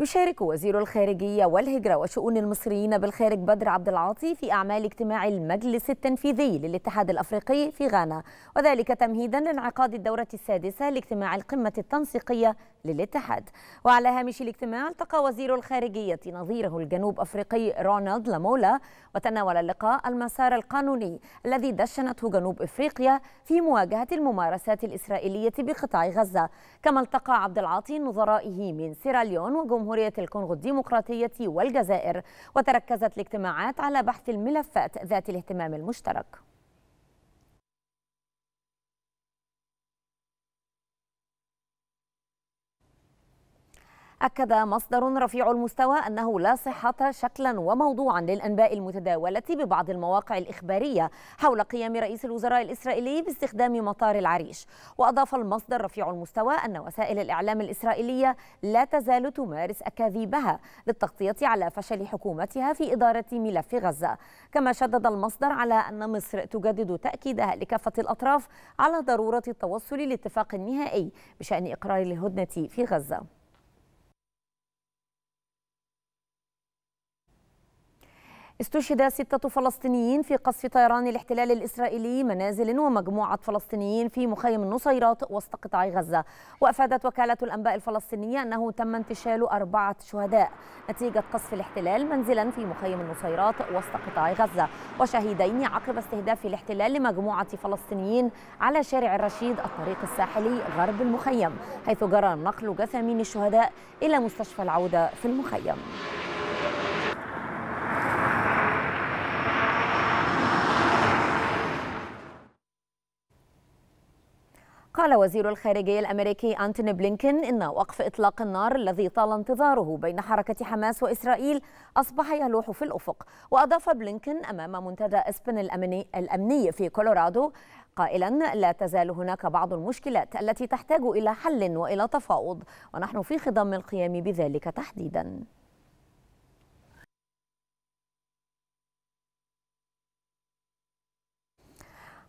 يشارك وزير الخارجية والهجرة وشؤون المصريين بالخارج بدر عبد العاطي في أعمال اجتماع المجلس التنفيذي للاتحاد الأفريقي في غانا وذلك تمهيدا لانعقاد الدورة السادسة لاجتماع القمة التنسيقية للاتحاد وعلى هامش الاجتماع التقى وزير الخارجية نظيره الجنوب أفريقي رونالد لامولا وتناول اللقاء المسار القانوني الذي دشنته جنوب أفريقيا في مواجهة الممارسات الإسرائيلية بقطاع غزة كما التقى عبد العاطي نظرائه من سيراليون وجمهور جمهورية الكونغو الديمقراطية والجزائر وتركزت الاجتماعات على بحث الملفات ذات الاهتمام المشترك أكد مصدر رفيع المستوى أنه لا صحة شكلا وموضوعا للأنباء المتداولة ببعض المواقع الإخبارية حول قيام رئيس الوزراء الإسرائيلي باستخدام مطار العريش وأضاف المصدر رفيع المستوى أن وسائل الإعلام الإسرائيلية لا تزال تمارس أكاذيبها للتغطية على فشل حكومتها في إدارة ملف غزة كما شدد المصدر على أن مصر تجدد تأكيدها لكافة الأطراف على ضرورة التوصل لاتفاق نهائي بشأن إقرار الهدنة في غزة استشهد ستة فلسطينيين في قصف طيران الاحتلال الإسرائيلي منازل ومجموعة فلسطينيين في مخيم النصيرات وسط قطاع غزة وأفادت وكالة الأنباء الفلسطينية أنه تم انتشال أربعة شهداء نتيجة قصف الاحتلال منزلا في مخيم النصيرات وسط قطاع غزة وشهيدين عقب استهداف الاحتلال لمجموعة فلسطينيين على شارع الرشيد الطريق الساحلي غرب المخيم حيث جرى نقل جثامين الشهداء إلى مستشفى العودة في المخيم قال وزير الخارجية الأمريكي أنتوني بلينكن إن وقف إطلاق النار الذي طال انتظاره بين حركة حماس وإسرائيل أصبح يلوح في الأفق وأضاف بلينكن أمام منتدى أسبن الأمني, الأمني في كولورادو قائلا لا تزال هناك بعض المشكلات التي تحتاج إلى حل وإلى تفاوض ونحن في خضم القيام بذلك تحديدا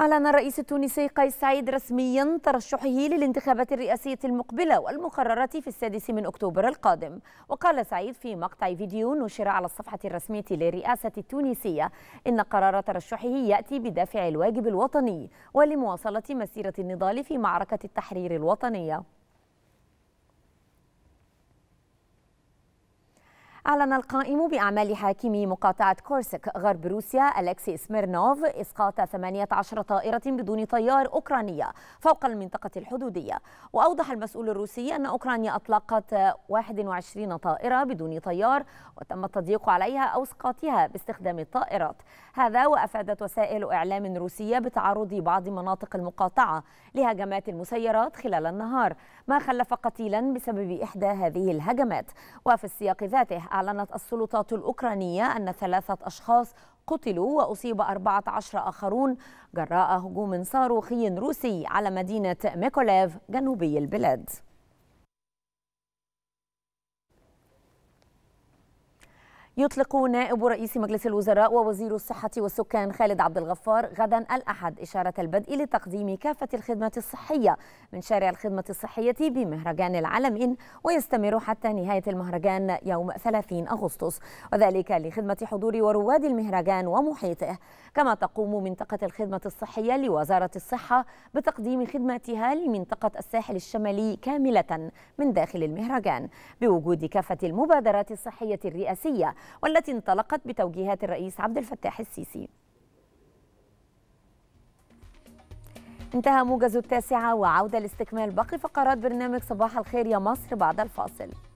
أعلن الرئيس التونسي قيس سعيد رسميا ترشحه للانتخابات الرئاسية المقبلة والمقررة في السادس من أكتوبر القادم وقال سعيد في مقطع فيديو نشر على الصفحة الرسمية للرئاسة التونسية إن قرار ترشحه يأتي بدافع الواجب الوطني ولمواصلة مسيرة النضال في معركة التحرير الوطنية أعلن القائم بأعمال حاكم مقاطعة كورسك غرب روسيا ألكسي سميرنوف إسقاط 18 طائرة بدون طيار أوكرانية فوق المنطقة الحدودية وأوضح المسؤول الروسي أن أوكرانيا أطلقت 21 طائرة بدون طيار وتم التضييق عليها أو إسقاطها باستخدام الطائرات هذا وأفادت وسائل إعلام روسية بتعرض بعض مناطق المقاطعة لهجمات المسيرات خلال النهار ما خلف قتيلا بسبب إحدى هذه الهجمات وفي السياق ذاته أعلنت السلطات الأوكرانية أن ثلاثة أشخاص قتلوا وأصيب 14 آخرون جراء هجوم صاروخي روسي على مدينة ميكوليف جنوبي البلاد يطلق نائب رئيس مجلس الوزراء ووزير الصحة والسكان خالد عبد الغفار غدا الأحد إشارة البدء لتقديم كافة الخدمة الصحية من شارع الخدمة الصحية بمهرجان العلم ويستمر حتى نهاية المهرجان يوم 30 أغسطس وذلك لخدمة حضور ورواد المهرجان ومحيطه كما تقوم منطقة الخدمة الصحية لوزارة الصحة بتقديم خدماتها لمنطقة الساحل الشمالي كاملة من داخل المهرجان بوجود كافة المبادرات الصحية الرئاسية والتي انطلقت بتوجيهات الرئيس عبد الفتاح السيسي انتهى موجز التاسعة وعودة لاستكمال باقي فقرات برنامج صباح الخير يا مصر بعد الفاصل